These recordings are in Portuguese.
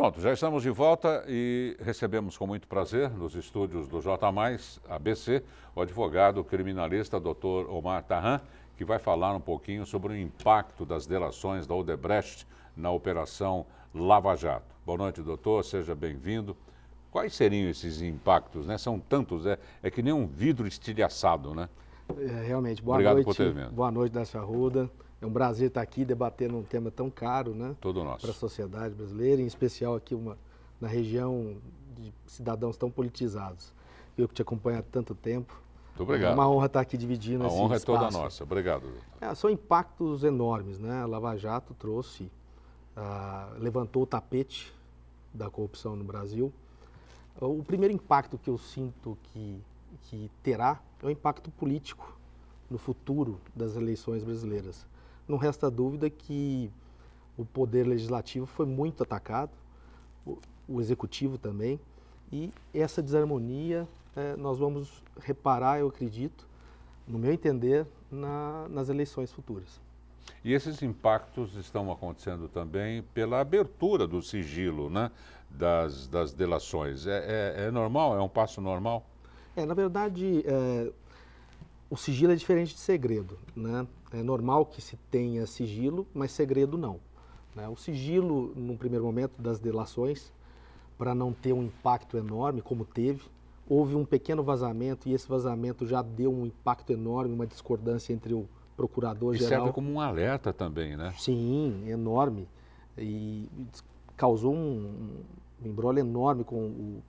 Pronto, já estamos de volta e recebemos com muito prazer nos estúdios do J Mais ABC o advogado criminalista Dr. Omar Tarran, que vai falar um pouquinho sobre o impacto das delações da Odebrecht na operação Lava Jato. Boa noite, doutor, seja bem-vindo. Quais seriam esses impactos, né? São tantos, é, é que nem um vidro estilhaçado, né? É, realmente, boa Obrigado noite. Obrigado por ter vindo. Boa noite, Dácio Arruda. É um prazer estar aqui debatendo um tema tão caro, né? Todo nosso. Para a sociedade brasileira, em especial aqui uma, na região de cidadãos tão politizados. Eu que te acompanho há tanto tempo. Muito obrigado. É uma honra estar aqui dividindo a esse honra é toda nossa. Obrigado. É, são impactos enormes, né? A Lava Jato trouxe, ah, levantou o tapete da corrupção no Brasil. O primeiro impacto que eu sinto que, que terá é o impacto político no futuro das eleições brasileiras não resta dúvida que o poder legislativo foi muito atacado, o, o executivo também, e essa desarmonia é, nós vamos reparar, eu acredito, no meu entender, na, nas eleições futuras. E esses impactos estão acontecendo também pela abertura do sigilo né, das, das delações. É, é, é normal? É um passo normal? É, na verdade, é, o sigilo é diferente de segredo. Né? É normal que se tenha sigilo, mas segredo não. Né? O sigilo, num primeiro momento, das delações, para não ter um impacto enorme, como teve, houve um pequeno vazamento e esse vazamento já deu um impacto enorme, uma discordância entre o procurador-geral. serve como um alerta também, né? Sim, enorme. E causou um, um embrolho enorme com o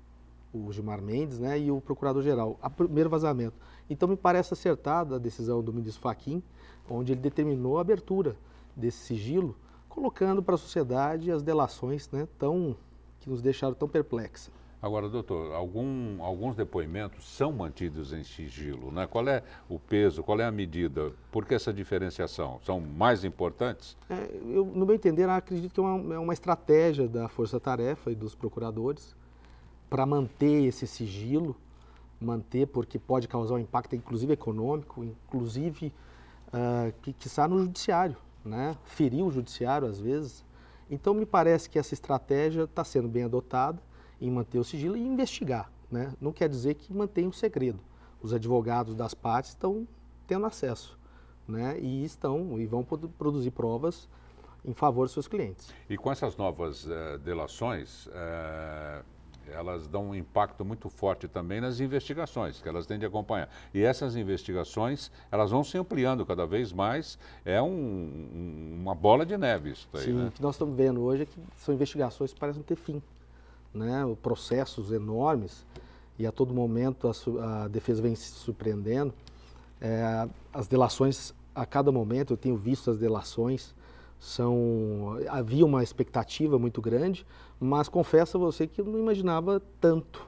o Gilmar Mendes né, e o procurador-geral, a primeiro vazamento. Então me parece acertada a decisão do ministro Faquim, onde ele determinou a abertura desse sigilo, colocando para a sociedade as delações né, tão, que nos deixaram tão perplexos. Agora, doutor, algum, alguns depoimentos são mantidos em sigilo, né? Qual é o peso, qual é a medida? Por que essa diferenciação? São mais importantes? É, eu, no meu entender, acredito que é uma, é uma estratégia da Força Tarefa e dos procuradores para manter esse sigilo, manter, porque pode causar um impacto, inclusive econômico, inclusive, uh, que, que está no judiciário, né? ferir o judiciário às vezes. Então, me parece que essa estratégia está sendo bem adotada em manter o sigilo e investigar. Né? Não quer dizer que mantém o segredo. Os advogados das partes estão tendo acesso né? e estão e vão produzir provas em favor de seus clientes. E com essas novas uh, delações, uh elas dão um impacto muito forte também nas investigações que elas têm de acompanhar. E essas investigações, elas vão se ampliando cada vez mais, é um, uma bola de neve isso daí, Sim, né? o que nós estamos vendo hoje é que são investigações que parecem ter fim, né? processos enormes e a todo momento a, a defesa vem se surpreendendo. É, as delações, a cada momento eu tenho visto as delações, são havia uma expectativa muito grande, mas confesso a você que eu não imaginava tanto,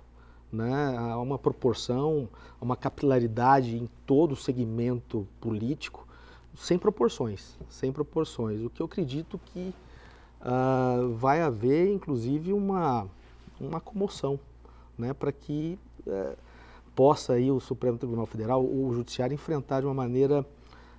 né? Há uma proporção, uma capilaridade em todo o segmento político sem proporções, sem proporções. O que eu acredito que uh, vai haver, inclusive, uma uma comoção, né? Para que uh, possa aí o Supremo Tribunal Federal ou o Judiciário enfrentar de uma maneira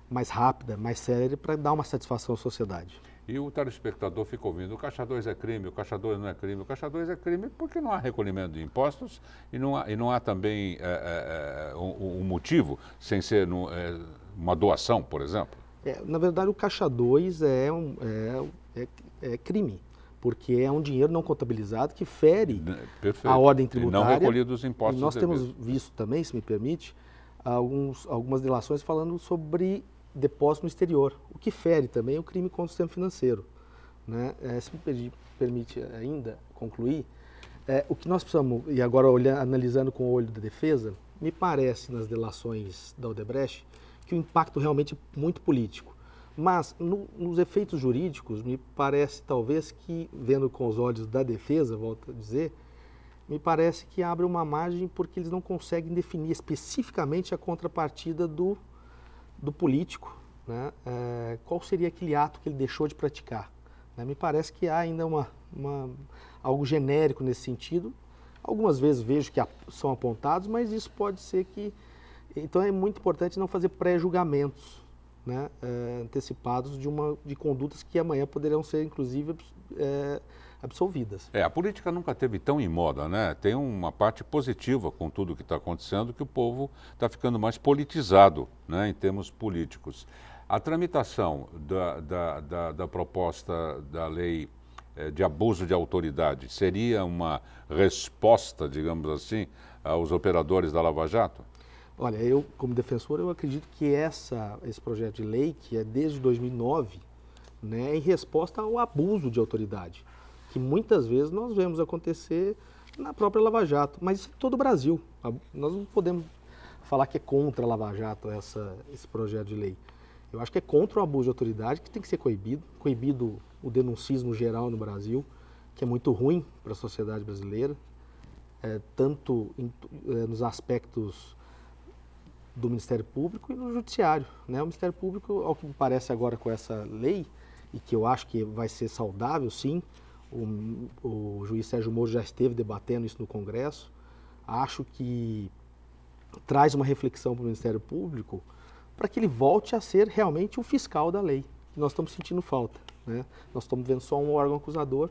mais rápida, mais séria, para dar uma satisfação à sociedade. E o telespectador fica ouvindo, o Caixa 2 é crime, o Caixa 2 não é crime, o Caixa 2 é crime porque não há recolhimento de impostos e não há, e não há também é, é, um, um, motivo, sem ser no, é, uma doação, por exemplo. É, na verdade, o Caixa 2 é, um, é, é, é crime porque é um dinheiro não contabilizado que fere né, Perfeito. a ordem tributária. E não recolhido os impostos. E nós temos visto também, se me permite, alguns, algumas delações falando sobre depósito no exterior, o que fere também o crime contra o sistema financeiro. Né? É, se me permite ainda concluir, é, o que nós precisamos, e agora olhando, analisando com o olho da defesa, me parece nas delações da Odebrecht que o impacto realmente é muito político. Mas no, nos efeitos jurídicos, me parece talvez que, vendo com os olhos da defesa, volto a dizer, me parece que abre uma margem porque eles não conseguem definir especificamente a contrapartida do do político, né, é, qual seria aquele ato que ele deixou de praticar. Né? Me parece que há ainda uma, uma, algo genérico nesse sentido. Algumas vezes vejo que são apontados, mas isso pode ser que. Então é muito importante não fazer pré-julgamentos né, é, antecipados de, uma, de condutas que amanhã poderão ser, inclusive, é, absolvidas. É, a política nunca teve tão em moda, né? Tem uma parte positiva com tudo o que está acontecendo, que o povo está ficando mais politizado né, em termos políticos. A tramitação da, da, da, da proposta da lei eh, de abuso de autoridade seria uma resposta, digamos assim, aos operadores da Lava Jato? Olha, eu, como defensor, eu acredito que essa, esse projeto de lei, que é desde 2009, né, em resposta ao abuso de autoridade que muitas vezes nós vemos acontecer na própria Lava Jato, mas é em todo o Brasil. Nós não podemos falar que é contra a Lava Jato essa, esse projeto de lei. Eu acho que é contra o abuso de autoridade, que tem que ser coibido, coibido o denuncismo geral no Brasil, que é muito ruim para a sociedade brasileira, é, tanto em, é, nos aspectos do Ministério Público e no Judiciário. Né? O Ministério Público, ao que me parece agora com essa lei, e que eu acho que vai ser saudável, sim, o, o juiz Sérgio Moro já esteve debatendo isso no Congresso. Acho que traz uma reflexão para o Ministério Público para que ele volte a ser realmente o fiscal da lei. Nós estamos sentindo falta. Né? Nós estamos vendo só um órgão acusador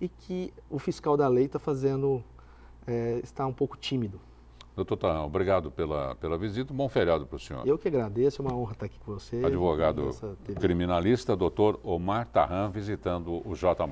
e que o fiscal da lei está fazendo, é, está um pouco tímido. Doutor Tarrão, obrigado pela, pela visita. bom feriado para o senhor. Eu que agradeço, é uma honra estar aqui com você. Advogado criminalista, doutor Omar Tarran, visitando o J.